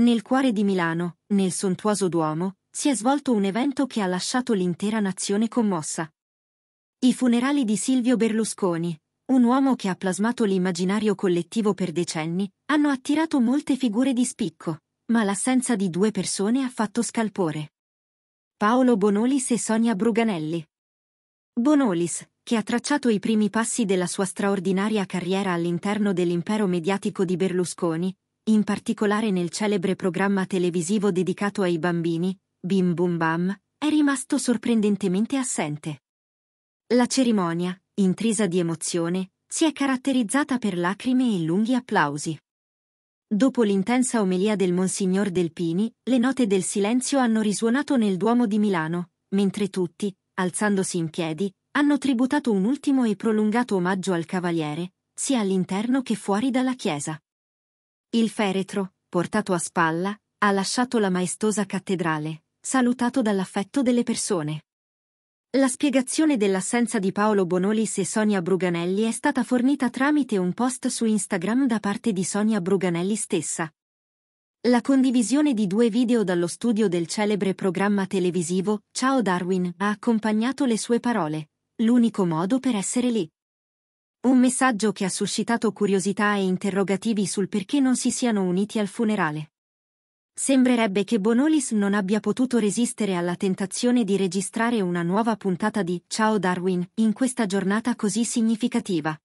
Nel cuore di Milano, nel sontuoso Duomo, si è svolto un evento che ha lasciato l'intera nazione commossa. I funerali di Silvio Berlusconi, un uomo che ha plasmato l'immaginario collettivo per decenni, hanno attirato molte figure di spicco, ma l'assenza di due persone ha fatto scalpore. Paolo Bonolis e Sonia Bruganelli. Bonolis, che ha tracciato i primi passi della sua straordinaria carriera all'interno dell'impero mediatico di Berlusconi, in particolare nel celebre programma televisivo dedicato ai bambini, Bim Bum Bam, è rimasto sorprendentemente assente. La cerimonia, intrisa di emozione, si è caratterizzata per lacrime e lunghi applausi. Dopo l'intensa omelia del Monsignor Delpini, le note del silenzio hanno risuonato nel Duomo di Milano, mentre tutti, alzandosi in piedi, hanno tributato un ultimo e prolungato omaggio al cavaliere, sia all'interno che fuori dalla chiesa. Il feretro, portato a spalla, ha lasciato la maestosa cattedrale, salutato dall'affetto delle persone. La spiegazione dell'assenza di Paolo Bonolis e Sonia Bruganelli è stata fornita tramite un post su Instagram da parte di Sonia Bruganelli stessa. La condivisione di due video dallo studio del celebre programma televisivo Ciao Darwin ha accompagnato le sue parole. L'unico modo per essere lì. Un messaggio che ha suscitato curiosità e interrogativi sul perché non si siano uniti al funerale. Sembrerebbe che Bonolis non abbia potuto resistere alla tentazione di registrare una nuova puntata di Ciao Darwin in questa giornata così significativa.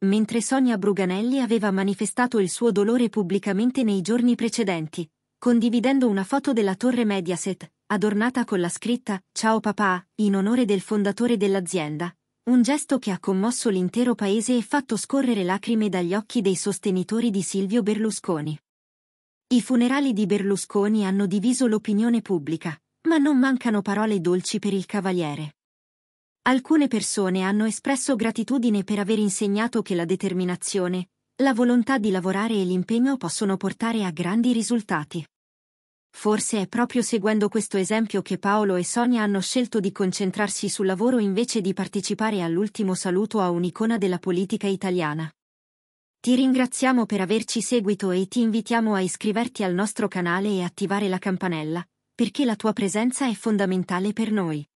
Mentre Sonia Bruganelli aveva manifestato il suo dolore pubblicamente nei giorni precedenti, condividendo una foto della torre Mediaset, adornata con la scritta Ciao papà, in onore del fondatore dell'azienda, un gesto che ha commosso l'intero paese e fatto scorrere lacrime dagli occhi dei sostenitori di Silvio Berlusconi. I funerali di Berlusconi hanno diviso l'opinione pubblica, ma non mancano parole dolci per il cavaliere. Alcune persone hanno espresso gratitudine per aver insegnato che la determinazione, la volontà di lavorare e l'impegno possono portare a grandi risultati. Forse è proprio seguendo questo esempio che Paolo e Sonia hanno scelto di concentrarsi sul lavoro invece di partecipare all'ultimo saluto a un'icona della politica italiana. Ti ringraziamo per averci seguito e ti invitiamo a iscriverti al nostro canale e attivare la campanella, perché la tua presenza è fondamentale per noi.